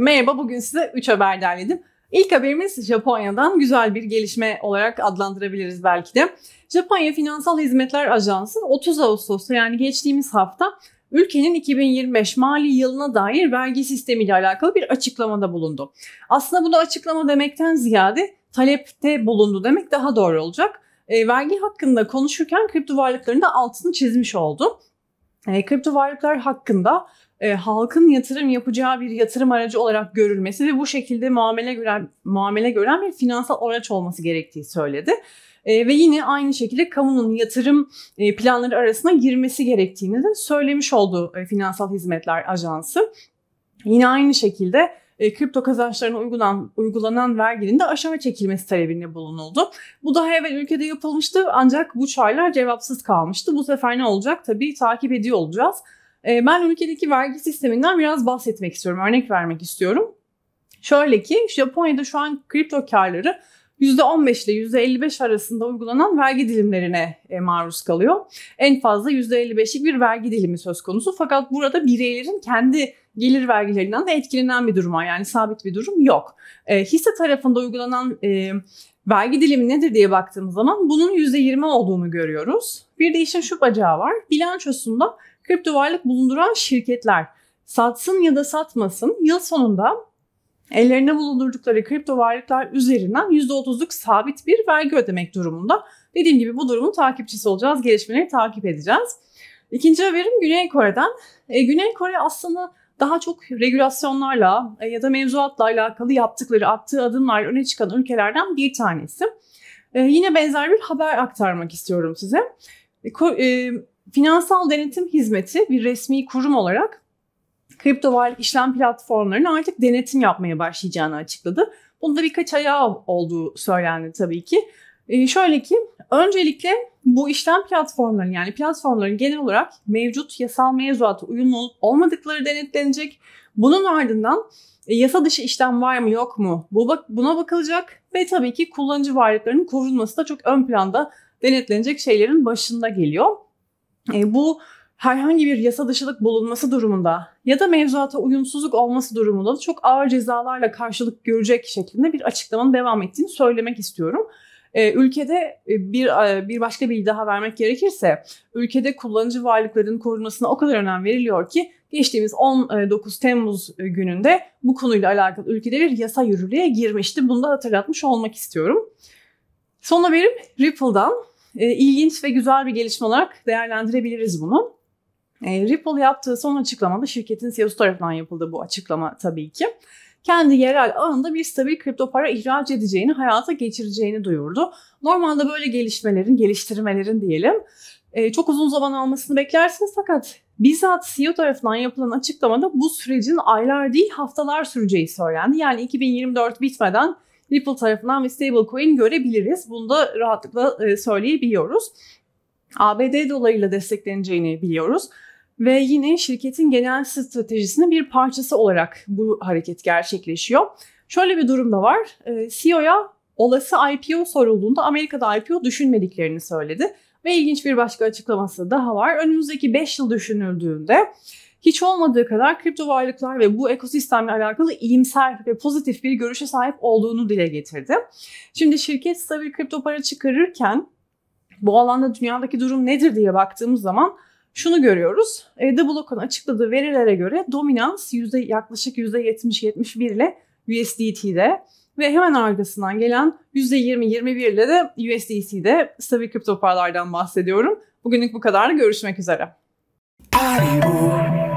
Merhaba, bugün size 3 haber derledim. İlk haberimiz Japonya'dan güzel bir gelişme olarak adlandırabiliriz belki de. Japonya Finansal Hizmetler Ajansı 30 Ağustos'ta yani geçtiğimiz hafta ülkenin 2025 mali yılına dair vergi sistemiyle alakalı bir açıklamada bulundu. Aslında bunu açıklama demekten ziyade talepte bulundu demek daha doğru olacak. E, vergi hakkında konuşurken kripto varlıklarında altını çizmiş oldu e, kripto varlıklar hakkında e, halkın yatırım yapacağı bir yatırım aracı olarak görülmesi ve bu şekilde muamele gören muamele gören bir finansal araç olması gerektiği söyledi. E, ve yine aynı şekilde kamunun yatırım e, planları arasına girmesi gerektiğini de söylemiş oldu e, Finansal Hizmetler Ajansı. Yine aynı şekilde e, kripto kazançlarına uygulan, uygulanan verginin de aşama çekilmesi talebinde bulunuldu. Bu daha evvel ülkede yapılmıştı ancak bu çaylar cevapsız kalmıştı. Bu sefer ne olacak? Tabii takip ediyor olacağız. E, ben ülkedeki vergi sisteminden biraz bahsetmek istiyorum, örnek vermek istiyorum. Şöyle ki Japonya'da şu an kripto karları %15 ile %55 arasında uygulanan vergi dilimlerine e, maruz kalıyor. En fazla %55'lik bir vergi dilimi söz konusu. Fakat burada bireylerin kendi gelir vergilerinden de etkilenen bir durum var. Yani sabit bir durum yok. E, hisse tarafında uygulanan e, vergi dilimi nedir diye baktığımız zaman bunun %20 olduğunu görüyoruz. Bir de işin şu bacağı var. Bilançosunda kripto varlık bulunduran şirketler satsın ya da satmasın yıl sonunda ellerine bulundurdukları kripto varlıklar üzerinden %30'luk sabit bir vergi ödemek durumunda. Dediğim gibi bu durumun takipçisi olacağız, gelişmeleri takip edeceğiz. İkinci haberim Güney Kore'den. E, Güney Kore aslında daha çok regülasyonlarla e, ya da mevzuatla alakalı yaptıkları, attığı adımlar öne çıkan ülkelerden bir tanesi. E, yine benzer bir haber aktarmak istiyorum size. E, e Finansal Denetim Hizmeti bir resmi kurum olarak kripto varlık işlem platformlarının artık denetim yapmaya başlayacağını açıkladı. Bunda birkaç ayağı olduğu söylendi tabii ki. Ee, şöyle ki öncelikle bu işlem platformlarının yani platformların genel olarak mevcut yasal mevzuata uyumlu olup olmadıkları denetlenecek. Bunun ardından e, yasa dışı işlem var mı yok mu bu bak buna bakılacak ve tabii ki kullanıcı varlıklarının korunması da çok ön planda denetlenecek şeylerin başında geliyor. E, bu herhangi bir yasa dışılık bulunması durumunda ya da mevzuata uyumsuzluk olması durumunda da çok ağır cezalarla karşılık görecek şeklinde bir açıklamanın devam ettiğini söylemek istiyorum. Ee, ülkede e, bir, e, bir başka bir daha vermek gerekirse ülkede kullanıcı varlıkların korunmasına o kadar önem veriliyor ki geçtiğimiz 19 e, Temmuz gününde bu konuyla alakalı ülkede bir yasa yürürlüğe girmişti. Bunu da hatırlatmış olmak istiyorum. Son haberim Ripple'dan. ilginç ve güzel bir gelişme olarak değerlendirebiliriz bunu. E, Ripple yaptığı son açıklamada şirketin CEO'su tarafından yapıldı bu açıklama tabii ki. Kendi yerel ağında bir stabil kripto para ihraç edeceğini, hayata geçireceğini duyurdu. Normalde böyle gelişmelerin, geliştirmelerin diyelim e, çok uzun zaman almasını beklersiniz fakat bizzat CEO tarafından yapılan açıklamada bu sürecin aylar değil haftalar süreceği söylendi. Yani 2024 bitmeden Ripple tarafından bir stablecoin görebiliriz. Bunu da rahatlıkla e, söyleyebiliyoruz. ABD dolarıyla destekleneceğini biliyoruz ve yine şirketin genel stratejisinin bir parçası olarak bu hareket gerçekleşiyor. Şöyle bir durum da var. Ee, CEO'ya olası IPO sorulduğunda Amerika'da IPO düşünmediklerini söyledi. Ve ilginç bir başka açıklaması daha var. Önümüzdeki 5 yıl düşünüldüğünde hiç olmadığı kadar kripto varlıklar ve bu ekosistemle alakalı iyimser ve pozitif bir görüşe sahip olduğunu dile getirdi. Şimdi şirket stabil kripto para çıkarırken bu alanda dünyadaki durum nedir diye baktığımız zaman şunu görüyoruz. E, The Block'un açıkladığı verilere göre dominans yüzde, yaklaşık %70-71 ile USDT'de ve hemen arkasından gelen %20-21 ile de USDC'de stabil kripto paralardan bahsediyorum. Bugünlük bu kadar. Görüşmek üzere. Ay,